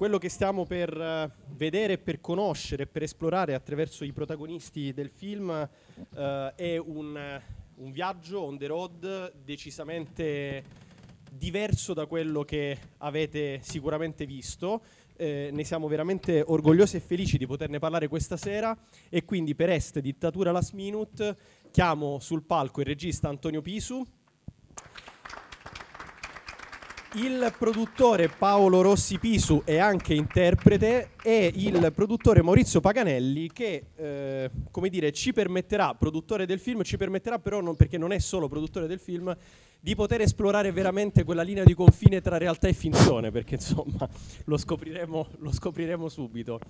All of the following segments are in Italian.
quello che stiamo per eh, vedere, per conoscere, per esplorare attraverso i protagonisti del film eh, è un, eh, un, viaggio on the road decisamente diverso da quello che avete sicuramente visto. Eh, ne siamo veramente orgogliosi e felici di poterne parlare questa sera e quindi per Est Dittatura Last Minute chiamo sul palco il regista Antonio Pisu il produttore Paolo Rossi Pisu è anche interprete e il produttore Maurizio Paganelli che, eh, come dire, ci permetterà, produttore del film, ci permetterà però, non, perché non è solo produttore del film, di poter esplorare veramente quella linea di confine tra realtà e finzione, perché insomma lo scopriremo, lo scopriremo subito.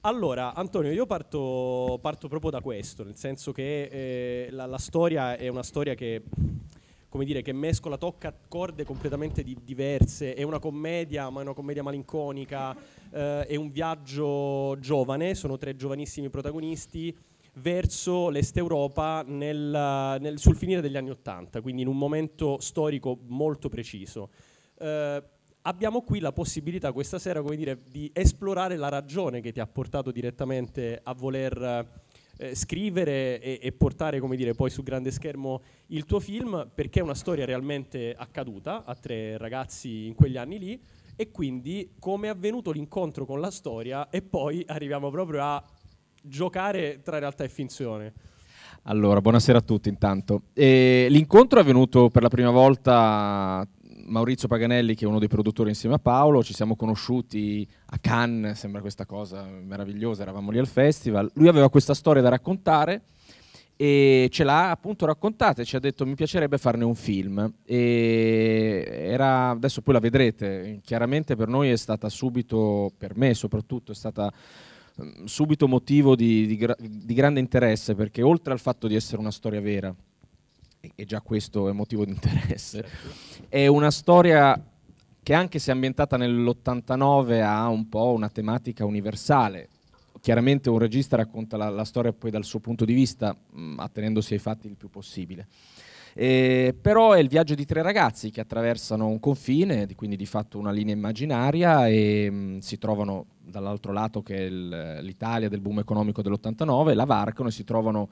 Allora, Antonio, io parto, parto, proprio da questo, nel senso che eh, la, la storia è una storia che come dire, che mescola, tocca corde completamente di, diverse, è una commedia, ma è una commedia malinconica, eh, è un viaggio giovane, sono tre giovanissimi protagonisti verso l'est Europa nel, nel, sul finire degli anni Ottanta, quindi in un momento storico molto preciso. Eh, abbiamo qui la possibilità questa sera, come dire, di esplorare la ragione che ti ha portato direttamente a voler eh, scrivere e, e, portare come dire, poi su grande schermo il tuo film perché è una storia realmente accaduta a tre ragazzi in quegli anni lì e quindi come è avvenuto l'incontro con la storia e poi arriviamo proprio a giocare tra realtà e finzione. Allora, buonasera a tutti intanto. E l'incontro è avvenuto per la prima volta Maurizio Paganelli, che è uno dei produttori insieme a Paolo, ci siamo conosciuti a Cannes, sembra questa cosa meravigliosa, eravamo lì al festival. Lui aveva questa storia da raccontare e ce l'ha appunto raccontata e ci ha detto mi piacerebbe farne un film. E era, adesso poi la vedrete, chiaramente per noi è stata subito, per me soprattutto, è stata mm, subito motivo di, di, di grande interesse perché oltre al fatto di essere una storia vera, e già questo è motivo di interesse, è una storia che anche se ambientata nell'89 ha un po' una tematica universale. Chiaramente un regista racconta la, la storia poi dal suo punto di vista, mh, attenendosi ai fatti il più possibile. Eh, però è il viaggio di tre ragazzi che attraversano un confine, quindi di fatto una linea immaginaria, e mh, si trovano dall'altro lato che è l'Italia del boom economico dell'89, la varcano e si trovano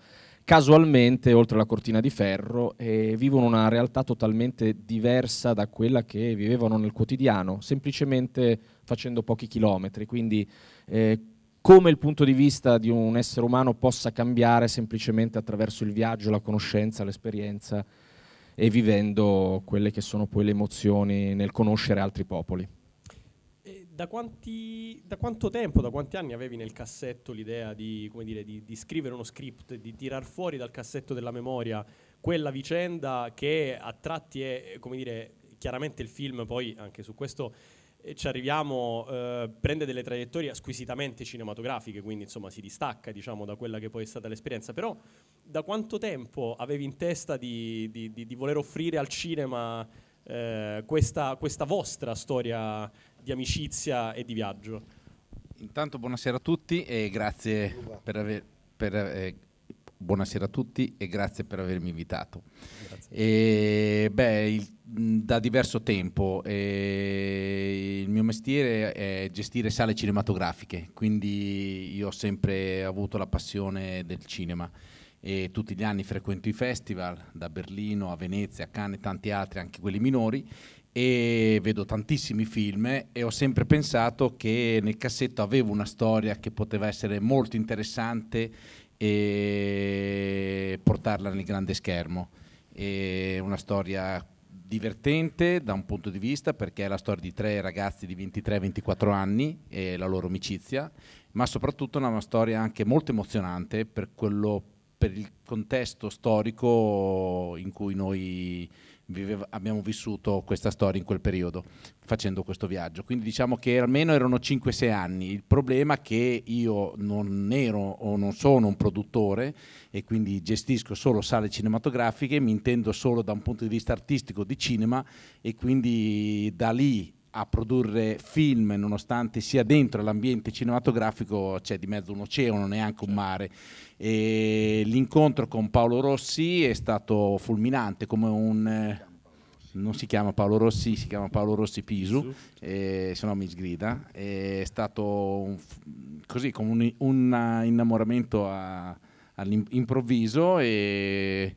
casualmente oltre la cortina di ferro e eh, vivono una realtà totalmente diversa da quella che vivevano nel quotidiano, semplicemente facendo pochi chilometri. Quindi eh, come il punto di vista di un essere umano possa cambiare semplicemente attraverso il viaggio, la conoscenza, l'esperienza e vivendo quelle che sono poi le emozioni nel conoscere altri popoli da, quanti, da, quanto tempo, da quanti anni avevi nel cassetto l'idea di, dire, di, di scrivere uno script, di tirar fuori dal cassetto della memoria quella vicenda che a tratti è, come dire, chiaramente il film poi anche su questo eh, ci arriviamo, eh, prende delle traiettorie squisitamente cinematografiche, quindi insomma si distacca diciamo, da quella che poi è stata l'esperienza, però da quanto tempo avevi in testa di, di, di, di voler offrire al cinema eh, questa, questa, vostra storia di amicizia e di viaggio. Intanto buonasera a tutti e grazie per aver... Per, eh, buonasera a tutti e grazie per avermi invitato. E, beh, il, da diverso tempo eh, il mio mestiere è gestire sale cinematografiche, quindi io ho sempre avuto la passione del cinema e tutti gli anni frequento i festival da Berlino a Venezia, a Cannes e tanti altri, anche quelli minori e vedo tantissimi film e ho sempre pensato che nel cassetto avevo una storia che poteva essere molto interessante e portarla nel grande schermo. È una storia divertente da un punto di vista perché è la storia di tre ragazzi di 23-24 anni e la loro amicizia, ma soprattutto è una storia anche molto emozionante per, quello, per il contesto storico in cui noi vivev- abbiamo vissuto questa storia in quel periodo facendo questo viaggio. Quindi diciamo che almeno erano 5-6 anni. Il problema è che io non ero o non sono un produttore e quindi gestisco solo sale cinematografiche, mi intendo solo da un punto di vista artistico di cinema e quindi da lì a produrre film nonostante sia dentro l'ambiente cinematografico c'è cioè di mezzo un oceano, neanche un certo. mare. E l'incontro con Paolo Rossi è stato fulminante, come un... Non si chiama Paolo Rossi, si chiama Paolo Rossi Pisu, se no mi sgrida. È stato un, così come un, un innamoramento all'improvviso e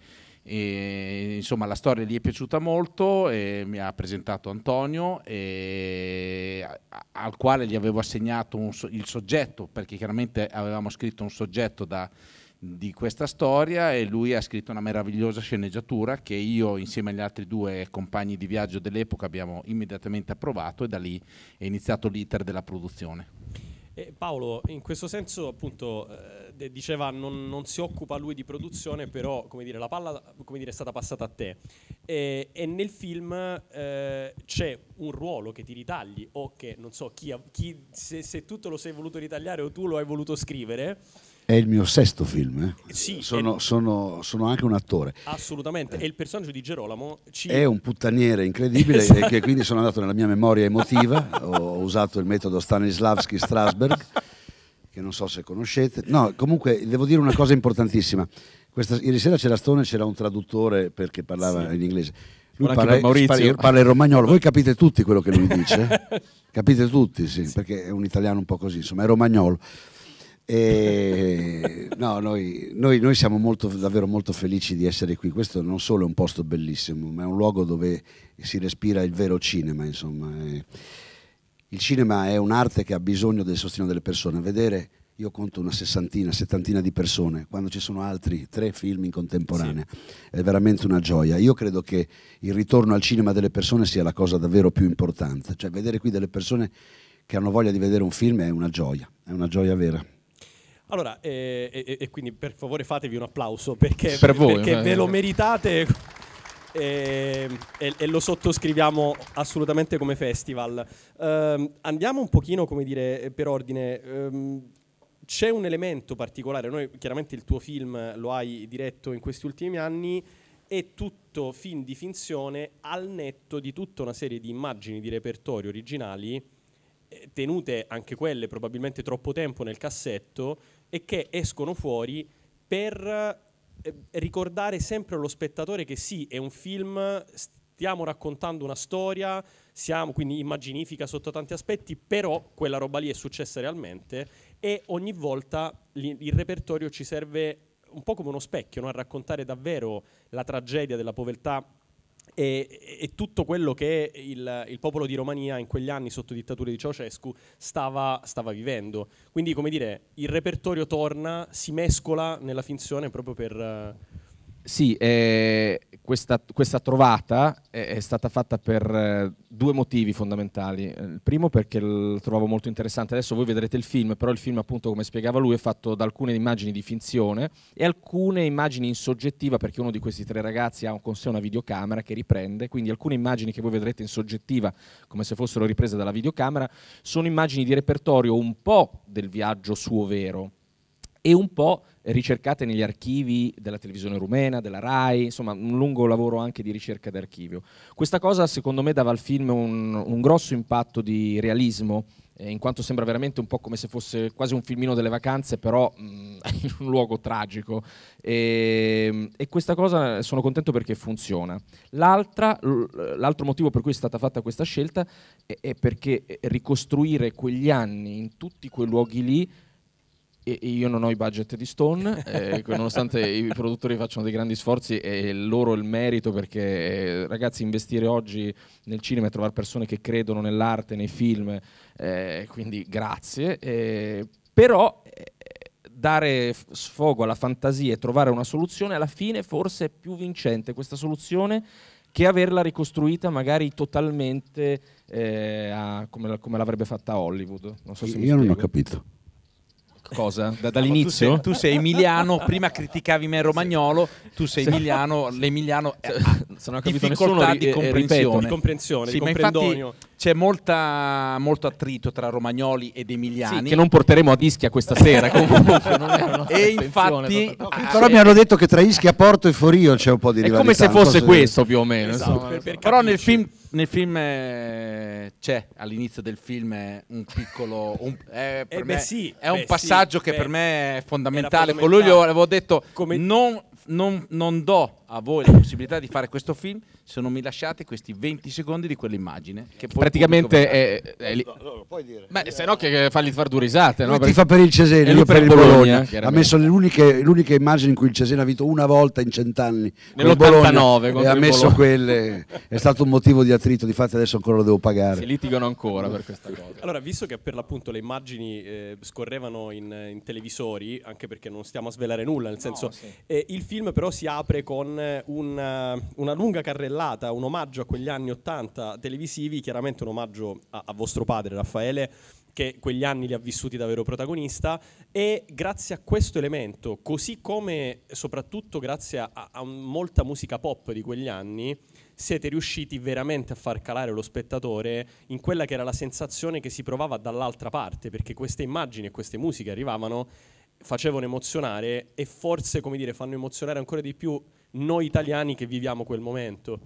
e, insomma la storia gli è piaciuta molto e mi ha presentato Antonio e, a, al quale gli avevo assegnato un, il soggetto perché chiaramente avevamo scritto un soggetto da, di questa storia e lui ha scritto una meravigliosa sceneggiatura che io insieme agli altri due compagni di viaggio dell'epoca abbiamo immediatamente approvato e da lì è iniziato l'iter della produzione. E eh, Paolo, in questo senso appunto eh, diceva non, non, si occupa lui di produzione, però come dire, la palla come dire, è stata passata a te. E, e nel film eh, c'è un ruolo che ti ritagli o che non so chi, chi se, se tu lo sei voluto ritagliare o tu lo hai voluto scrivere è il mio sesto film. Eh? Sì, sono, è... sono, sono, anche un attore. Assolutamente. Eh. E il personaggio di Gerolamo ci... è un puttaniere incredibile esatto. e che quindi sono andato nella mia memoria emotiva. ho usato il metodo Stanislavski Strasberg, che non so se conoscete. No, comunque devo dire una cosa importantissima. Questa, ieri sera c'era Stone, c'era un traduttore perché parlava sì. in inglese. Lui parla, parla, parla, il romagnolo, voi capite tutti quello che lui dice? capite tutti, sì, sì, perché è un italiano un po' così, insomma, è romagnolo. E, no, noi, noi, noi siamo molto, davvero molto felici di essere qui. Questo non solo è un posto bellissimo, ma è un luogo dove si respira il vero cinema. Insomma. Il cinema è un'arte che ha bisogno del sostegno delle persone. Vedere, io conto una sessantina, settantina di persone, quando ci sono altri tre film in contemporanea, sì. è veramente una gioia. Io credo che il ritorno al cinema delle persone sia la cosa davvero più importante. Cioè, vedere qui delle persone che hanno voglia di vedere un film è una gioia, è una gioia vera. Allora, eh, e, e, e, quindi per favore fatevi un applauso perché, per voi, perché ve lo eh. meritate e, e, lo sottoscriviamo assolutamente come festival. Um, andiamo un pochino, come dire, per ordine. Um, c'è un elemento particolare, noi chiaramente il tuo film lo hai diretto in questi ultimi anni, è tutto film di finzione al netto di tutta una serie di immagini di repertorio originali eh, tenute anche quelle probabilmente troppo tempo nel cassetto e che escono fuori per eh, ricordare sempre allo spettatore che sì, è un film, stiamo raccontando una storia, siamo quindi immaginifica sotto tanti aspetti, però quella roba lì è successa realmente e ogni volta il repertorio ci serve un po' come uno specchio no? a raccontare davvero la tragedia della povertà e, e, tutto quello che il, il, popolo di Romania in quegli anni sotto dittatura di Ceausescu stava, stava, vivendo. Quindi, come dire, il repertorio torna, si mescola nella finzione proprio per... Eh, sì, eh, questa, questa trovata è, è, stata fatta per eh, due motivi fondamentali. Eh, il primo perché lo trovavo molto interessante, adesso voi vedrete il film, però il film appunto come spiegava lui è fatto da alcune immagini di finzione e alcune immagini in soggettiva perché uno di questi tre ragazzi ha con sé una videocamera che riprende, quindi alcune immagini che voi vedrete in soggettiva come se fossero riprese dalla videocamera sono immagini di repertorio un po' del viaggio suo vero e un po' ricercate negli archivi della televisione rumena, della RAI, insomma un lungo lavoro anche di ricerca d'archivio. Questa cosa secondo me dava al film un, un grosso impatto di realismo, eh, in quanto sembra veramente un po' come se fosse quasi un filmino delle vacanze, però mh, mm, in un luogo tragico. E, ehm, e, questa cosa sono contento perché funziona. l'altro motivo per cui è stata fatta questa scelta è, è perché eh, ricostruire quegli anni in tutti quei luoghi lì io non ho i budget di Stone, eh, nonostante i produttori facciano dei grandi sforzi e loro il merito perché eh, ragazzi investire oggi nel cinema e trovare persone che credono nell'arte, nei film, eh, quindi grazie, eh, però eh, dare sfogo alla fantasia e trovare una soluzione alla fine forse è più vincente questa soluzione che averla ricostruita magari totalmente eh, a, come, come l'avrebbe fatta Hollywood. Non so io non ho capito. Cosa? Da, dall'inizio? No, tu, sei, tu sei Emiliano, prima criticavi me romagnolo, tu sei Emiliano, l'Emiliano cioè, eh, non ha capito difficoltà nessuno, di eh, comprensione. Di comprensione, sì, di ma infatti c'è molta, molto attrito tra romagnoli ed emiliani. Sì, che non porteremo a Ischia questa sera comunque. Cioè, e infatti... No, ah, ah, però mi hanno detto che tra Ischia, Porto e Forio c'è un po' di rivalità. È come se fosse questo più o meno. Esatto, per, per però nel film nel film eh, c'è all'inizio del film un piccolo. Un, eh, eh beh, sì, è beh, un passaggio sì, che beh, per me è fondamentale. Con lui gli avevo detto: Come... non, non, non do a voi la possibilità di fare questo film se non mi lasciate questi 20 secondi di quell'immagine. Che poi Praticamente è, è lì. No, no, puoi dire. Beh, se no che fargli far due risate. No? ti fa per il Cesena, io per, per il Bologna. Bologna ha messo l'unica immagine in cui il Cesena ha vinto una volta in cent'anni. Nell'89 E ha messo quelle. è stato un motivo di attrito, difatti adesso ancora lo devo pagare. Si litigano ancora per questa cosa. Allora, visto che per l'appunto le immagini eh, scorrevano in, in, televisori, anche perché non stiamo a svelare nulla, nel senso, sì. eh, il film però si apre con una, una lunga carrellata, un omaggio a quegli anni 80 televisivi, chiaramente un omaggio a, a vostro padre Raffaele, che quegli anni li ha vissuti davvero protagonista e grazie a questo elemento, così come soprattutto grazie a, a, molta musica pop di quegli anni, siete riusciti veramente a far calare lo spettatore in quella che era la sensazione che si provava dall'altra parte, perché queste immagini e queste musiche arrivavano, facevano emozionare e forse, come dire, fanno emozionare ancora di più noi italiani che viviamo quel momento.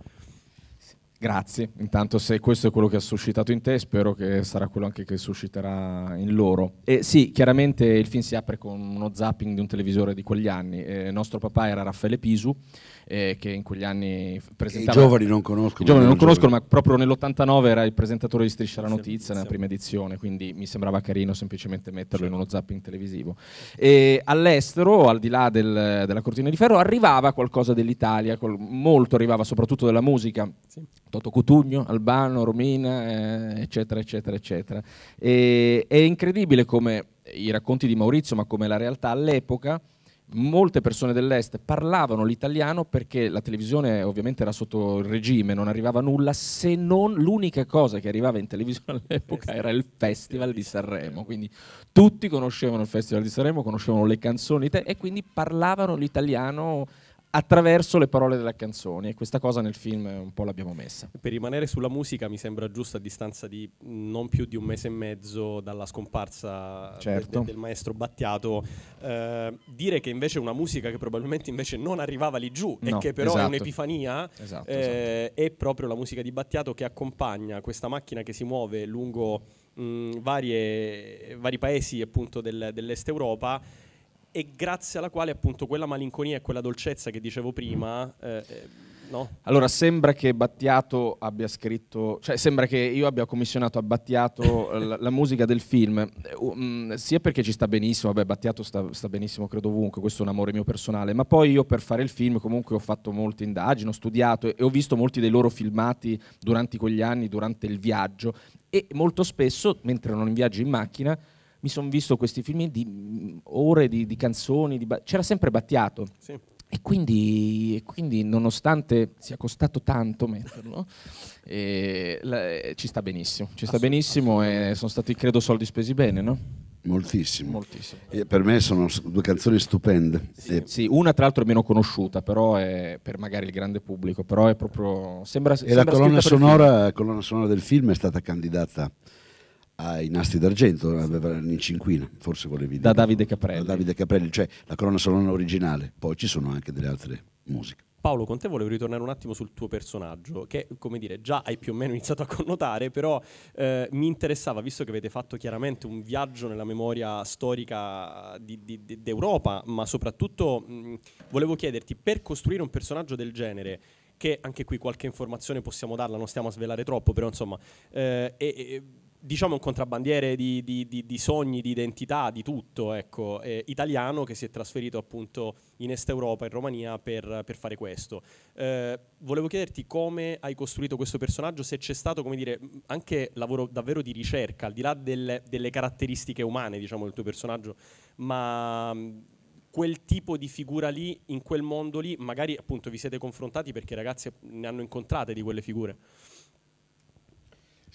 Grazie, intanto se questo è quello che ha suscitato in te, spero che sarà quello anche che susciterà in loro. E sì, chiaramente il film si apre con uno zapping di un televisore di quegli anni. Eh, nostro papà era Raffaele Pisu, eh, che in quegli anni presentava... I giovani non conoscono. I giovani non conoscono, giovani. ma proprio nell'89 era il presentatore di Striscia la Notizia nella prima edizione, quindi mi sembrava carino semplicemente metterlo in uno zapping televisivo. E all'estero, al di là del, della cortina di ferro, arrivava qualcosa dell'Italia, col, molto arrivava soprattutto della musica. Sì. Toto Cutugno, Albano, Romina, eh, eccetera, eccetera, eccetera. E, è incredibile come i racconti di Maurizio, ma come la realtà all'epoca molte persone dell'est parlavano l'italiano perché la televisione ovviamente era sotto il regime, non arrivava nulla, se non l'unica cosa che arrivava in televisione all'epoca era il Festival di Sanremo, quindi tutti conoscevano il Festival di Sanremo, conoscevano le canzoni e quindi parlavano l'italiano attraverso le parole della canzone e questa cosa nel film un po' l'abbiamo messa. Per rimanere sulla musica mi sembra giusto a distanza di non più di un mese e mezzo dalla scomparsa certo. de- del maestro Battiato eh, dire che invece una musica che probabilmente invece non arrivava lì giù no, e che però esatto. è un'epifania esatto, eh, esatto. è proprio la musica di Battiato che accompagna questa macchina che si muove lungo mh, mm, varie, vari paesi appunto del, dell'est Europa e grazie alla quale appunto quella malinconia e quella dolcezza che dicevo prima... Eh, eh, no? Allora, sembra che Battiato abbia scritto, cioè sembra che io abbia commissionato a Battiato la, la, musica del film, um, sia perché ci sta benissimo, vabbè Battiato sta, sta, benissimo credo ovunque, questo è un amore mio personale, ma poi io per fare il film comunque ho fatto molte indagini, ho studiato e ho visto molti dei loro filmati durante quegli anni, durante il viaggio e molto spesso, mentre erano in viaggio in macchina, mi sono visto questi film di mm, ore di, di canzoni, di c'era sempre Battiato. Sì. E quindi, e quindi, nonostante sia costato tanto metterlo, e, eh, la, eh, ci sta benissimo. Ci sta benissimo e sono stati, credo, soldi spesi bene, no? Moltissimo. Moltissimo. per me sono due canzoni stupende. Sì, e... sì una tra l'altro è meno conosciuta, però è per magari il grande pubblico, però è proprio... Sembra, e sembra la colonna sonora, colonna sonora del film è stata candidata ai nastri d'argento, eh, aveva un'incinquina, forse volevi dire. Da Davide Caprelli. Da Davide Caprelli, cioè la colonna sonora originale, poi ci sono anche delle altre musiche. Paolo, con te volevo ritornare un attimo sul tuo personaggio, che come dire già hai più o meno iniziato a connotare, però eh, mi interessava, visto che avete fatto chiaramente un viaggio nella memoria storica di, di, di, d'Europa, ma soprattutto mh, volevo chiederti, per costruire un personaggio del genere, che anche qui qualche informazione possiamo darla, non stiamo a svelare troppo, però insomma, eh, e, diciamo un contrabbandiere di, di, di, di, sogni, di identità, di tutto, ecco, eh, italiano che si è trasferito appunto in Est Europa, in Romania, per, per fare questo. Eh, volevo chiederti come hai costruito questo personaggio, se c'è stato, come dire, anche lavoro davvero di ricerca, al di là delle, delle caratteristiche umane, diciamo, del tuo personaggio, ma mm, quel tipo di figura lì, in quel mondo lì, magari appunto vi siete confrontati perché i ragazzi ne hanno incontrate di quelle figure.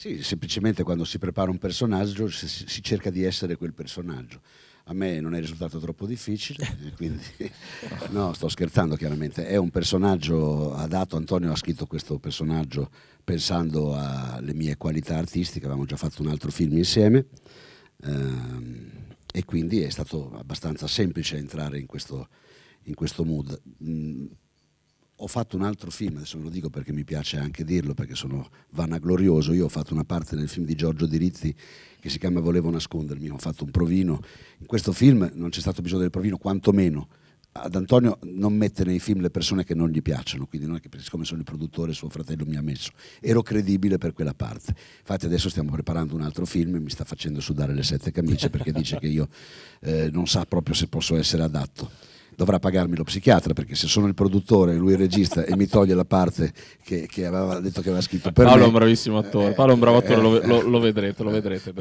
Sì, semplicemente quando si prepara un personaggio si, si, cerca di essere quel personaggio. A me non è risultato troppo difficile, eh, quindi no, sto scherzando chiaramente. È un personaggio adatto, Antonio ha scritto questo personaggio pensando alle mie qualità artistiche, avevamo già fatto un altro film insieme ehm, e quindi è stato abbastanza semplice entrare in questo, in questo mood. Mm, ho fatto un altro film, adesso ve lo dico perché mi piace anche dirlo, perché sono vanaglorioso, io ho fatto una parte nel film di Giorgio Di che si chiama Volevo nascondermi, ho fatto un provino, in questo film non c'è stato bisogno del provino, quantomeno ad Antonio non mette nei film le persone che non gli piacciono, quindi non è che siccome sono il produttore suo fratello mi ha messo, ero credibile per quella parte. Infatti adesso stiamo preparando un altro film e mi sta facendo sudare le sette camicie perché dice che io eh, non sa proprio se posso essere adatto dovrà pagarmi lo psichiatra perché se sono il produttore, lui il regista e mi toglie la parte che, che aveva detto che aveva scritto per Paolo è un bravissimo attore, eh, Paolo è un bravo attore, lo, lo, eh, eh. lo vedrete, lo vedrete.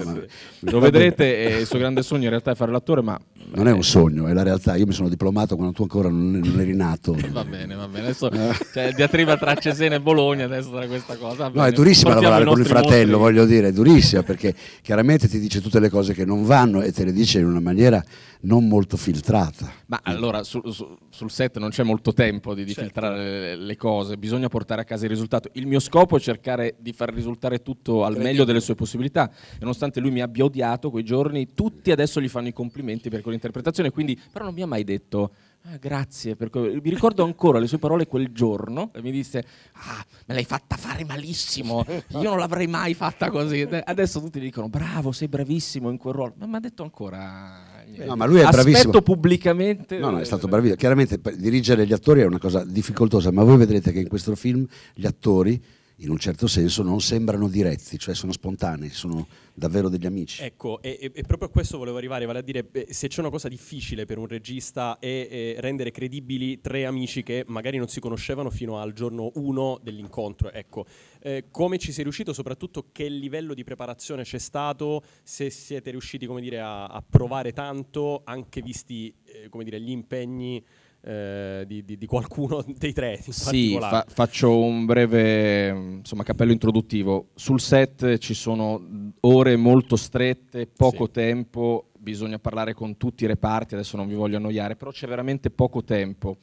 Lo vedrete e il suo grande sogno in realtà è fare l'attore, ma... Non è un sogno, è la realtà. Io mi sono diplomato quando tu ancora non, eri nato. va bene, va bene. Adesso cioè, diatriba tra Cesena e Bologna adesso tra questa cosa. No, è durissima lavorare con il fratello, mostri. voglio dire, è durissima perché chiaramente ti dice tutte le cose che non vanno e te le dice in una maniera non molto filtrata. Ma allora su, su, sul set non c'è molto tempo di, di certo. filtrare le cose, bisogna portare a casa il risultato. Il mio scopo è cercare di far risultare tutto al meglio delle sue possibilità. E nonostante lui mi abbia odiato quei giorni, tutti adesso gli fanno i complimenti per quell'interpretazione, quindi però non mi ha mai detto ah, grazie, mi ricordo ancora le sue parole quel giorno, e mi disse, ah, me l'hai fatta fare malissimo, io non l'avrei mai fatta così. Adesso tutti gli dicono, bravo, sei bravissimo in quel ruolo, ma mi ha detto ancora... No, ma lui è Aspetto bravissimo. pubblicamente... No, no, è stato bravissimo. Chiaramente dirigere gli attori è una cosa difficoltosa, ma voi vedrete che in questo film gli attori in un certo senso non sembrano diretti, cioè sono spontanei, sono davvero degli amici. Ecco, e, e proprio a questo volevo arrivare, vale a dire se c'è una cosa difficile per un regista è, è rendere credibili tre amici che magari non si conoscevano fino al giorno uno dell'incontro, ecco. Eh, come ci sei riuscito, soprattutto che livello di preparazione c'è stato, se siete riusciti, come dire, a, a provare tanto, anche visti, eh, come dire, gli impegni eh, di, di, di, qualcuno dei tre. sì, fa- faccio un breve insomma, cappello introduttivo. Sul set ci sono ore molto strette, poco sì. tempo, bisogna parlare con tutti i reparti, adesso non vi voglio annoiare, però c'è veramente poco tempo.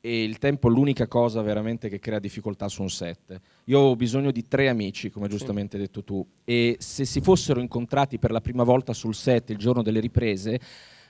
E il tempo è l'unica cosa veramente che crea difficoltà su un set. Io ho bisogno di tre amici, come giustamente hai sì. detto tu, e se si fossero incontrati per la prima volta sul set il giorno delle riprese,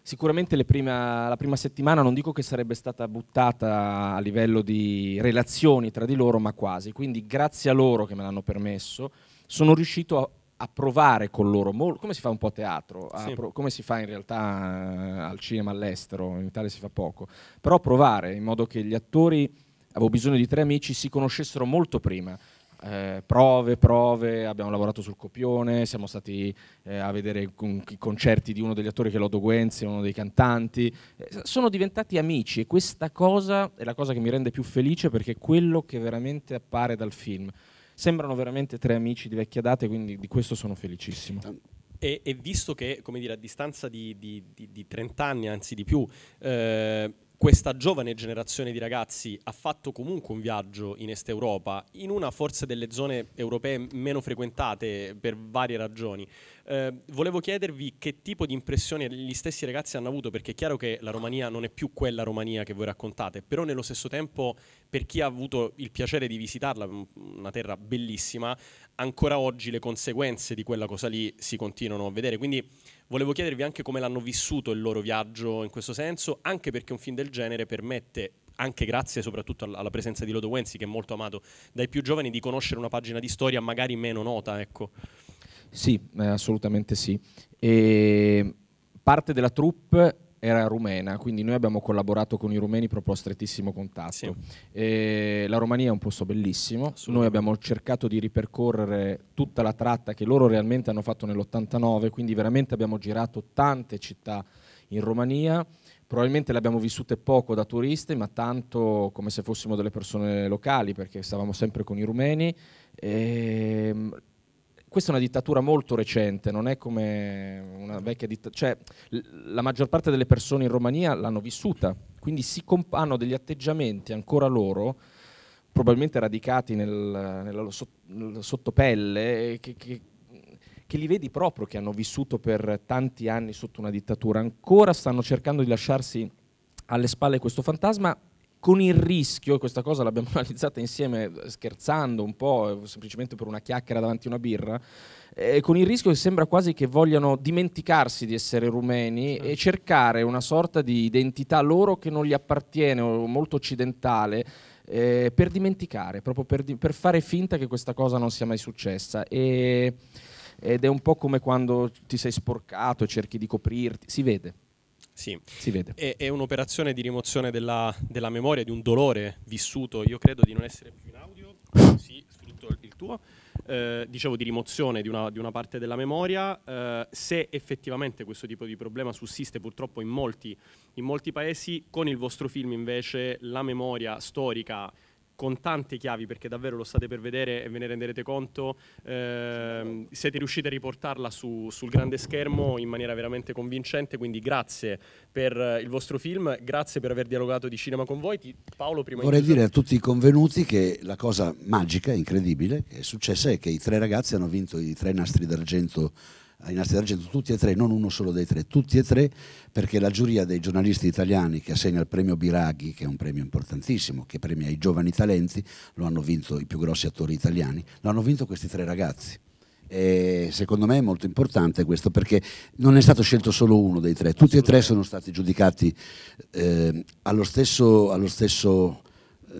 Sicuramente prima, la prima settimana non dico che sarebbe stata buttata a livello di relazioni tra di loro, ma quasi. Quindi grazie a loro che me l'hanno permesso, sono riuscito a, a provare con loro, come si fa un po' a teatro, a sì. come si fa in realtà eh, al cinema all'estero, in Italia si fa poco, però provare in modo che gli attori, avevo bisogno di tre amici, si conoscessero molto prima eh, prove, prove, abbiamo lavorato sul copione, siamo stati eh, a vedere con, i concerti di uno degli attori che è Lodo Guenzi, uno dei cantanti, eh, sono diventati amici e questa cosa è la cosa che mi rende più felice perché è quello che veramente appare dal film. Sembrano veramente tre amici di vecchia data quindi di questo sono felicissimo. E, e visto che, come dire, a distanza di, di, di, di 30 anni, anzi di più, eh, questa giovane generazione di ragazzi ha fatto comunque un viaggio in Est Europa, in una forse delle zone europee meno frequentate per varie ragioni. Eh, volevo chiedervi che tipo di impressione gli stessi ragazzi hanno avuto, perché è chiaro che la Romania non è più quella Romania che voi raccontate, però nello stesso tempo per chi ha avuto il piacere di visitarla, una terra bellissima, ancora oggi le conseguenze di quella cosa lì si continuano a vedere. Quindi volevo chiedervi anche come l'hanno vissuto il loro viaggio in questo senso, anche perché un film del genere permette anche grazie soprattutto alla presenza di Lodo Wenzi, che è molto amato dai più giovani, di conoscere una pagina di storia magari meno nota. Ecco. Sì, eh, assolutamente sì. E parte della troupe era rumena, quindi noi abbiamo collaborato con i rumeni proprio a strettissimo contatto. Sì. E la Romania è un posto bellissimo, noi abbiamo cercato di ripercorrere tutta la tratta che loro realmente hanno fatto nell'89, quindi veramente abbiamo girato tante città in Romania, probabilmente le abbiamo vissute poco da turisti, ma tanto come se fossimo delle persone locali, perché stavamo sempre con i rumeni. E ehm, questa è una dittatura molto recente, non è come una vecchia dittatura, cioè la maggior parte delle persone in Romania l'hanno vissuta, quindi comp- hanno degli atteggiamenti ancora loro, probabilmente radicati nel, nella, so- sottopelle, che, che, che li vedi proprio che hanno vissuto per tanti anni sotto una dittatura, ancora stanno cercando di lasciarsi alle spalle questo fantasma con il rischio, questa cosa l'abbiamo analizzata insieme scherzando un po', eh, semplicemente per una chiacchiera davanti a una birra, eh, con il rischio che sembra quasi che vogliano dimenticarsi di essere rumeni sì. e cercare una sorta di identità loro che non gli appartiene o molto occidentale. Eh, per dimenticare, proprio per, di- per, fare finta che questa cosa non sia mai successa. E- ed è un po' come quando ti sei sporcato e cerchi di coprirti, si vede, sì. Si vede. È, è un'operazione di rimozione della, della, memoria, di un dolore vissuto, io credo di non essere più in audio, sì, sfrutto il tuo, eh, dicevo di rimozione di una, di una parte della memoria, eh, se effettivamente questo tipo di problema sussiste purtroppo in molti, in molti paesi, con il vostro film invece la memoria storica con tante chiavi, perché davvero lo state per vedere e ve ne renderete conto, eh, siete riusciti a riportarla su, sul grande schermo in maniera veramente convincente, quindi grazie per eh, il vostro film, grazie per aver dialogato di cinema con voi. Ti, Paolo, prima Vorrei dire a tutti i convenuti che la cosa magica, incredibile, che è successa è che i tre ragazzi hanno vinto i tre nastri d'argento in Arte d'Argento, tutti e tre, non uno solo dei tre, tutti e tre, perché la giuria dei giornalisti italiani che assegna il premio Biraghi, che è un premio importantissimo, che premia i giovani talenti, lo hanno vinto i più grossi attori italiani, lo hanno vinto questi tre ragazzi. E secondo me è molto importante questo perché non è stato scelto solo uno dei tre, tutti e tre sono stati giudicati eh, allo stesso, allo stesso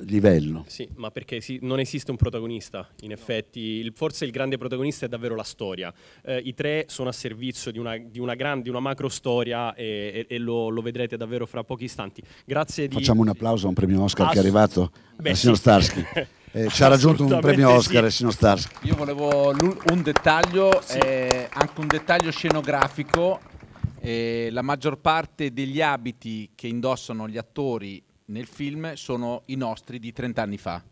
livello. Sì, ma perché si, non esiste un protagonista, in effetti. Il, forse il grande protagonista è davvero la storia. Eh, I tre sono a servizio di una, di una grande, di una macro storia e, e, e lo, lo, vedrete davvero fra pochi istanti. Grazie di... Facciamo un applauso a un premio Oscar Ass- che è arrivato, Beh, eh, signor sì. Starsky. Eh, ci ha raggiunto un premio Oscar, sì. Eh, signor Starsky. Io volevo un dettaglio, sì. eh, anche un dettaglio scenografico. Eh, la maggior parte degli abiti che indossano gli attori nel film sono i nostri di 30 anni fa.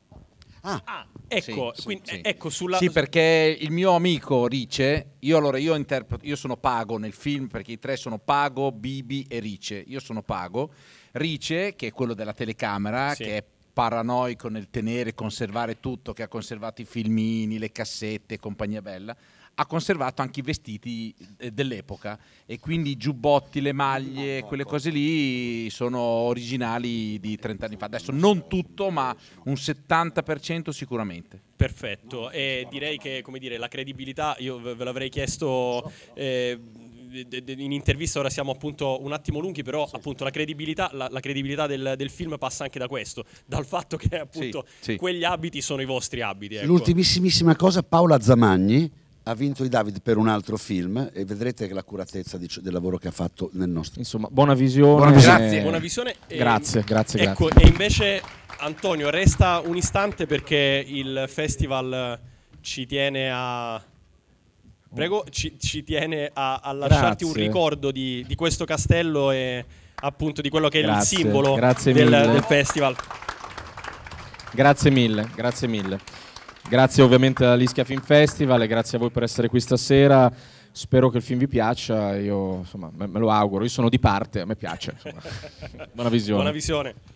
Ah, ah ecco, sì, quindi, sì. Eh, ecco sulla... Sì, perché il mio amico Rice, io allora io interpreto, io sono Pago nel film perché i tre sono Pago, Bibi e Rice, io sono Pago. Rice, che è quello della telecamera, sì. che è paranoico nel tenere e conservare tutto, che ha conservato i filmini, le cassette e compagnia bella, ha conservato anche i vestiti eh, dell'epoca e quindi i giubbotti, le maglie, quelle cose lì sono originali di 30 anni fa. Adesso non tutto, ma un 70% sicuramente. Perfetto, e direi che dire, la credibilità, io ve l'avrei chiesto... Eh, in intervista ora siamo appunto un attimo lunghi, però sì, appunto la credibilità, la, la credibilità del, del, film passa anche da questo, dal fatto che appunto sì, sì. quegli abiti sono i vostri abiti. Ecco. L'ultimissimissima cosa, Paola Zamagni ha vinto i David per un altro film e vedrete l'accuratezza di, del lavoro che ha fatto nel nostro. Insomma, buona visione. Buona visione. Grazie, buona eh, visione. E, grazie, grazie, ecco, grazie. e invece Antonio, resta un istante perché il festival ci tiene a... Prego, ci, ci tiene a, a lasciarti grazie. un ricordo di, di, questo castello e appunto di quello che è il simbolo del, del festival. Grazie mille, grazie mille. Grazie ovviamente all'Ischia Film Festival e grazie a voi per essere qui stasera. Spero che il film vi piaccia, io insomma, me, lo auguro, io sono di parte, a me piace. Buona visione. Buona visione.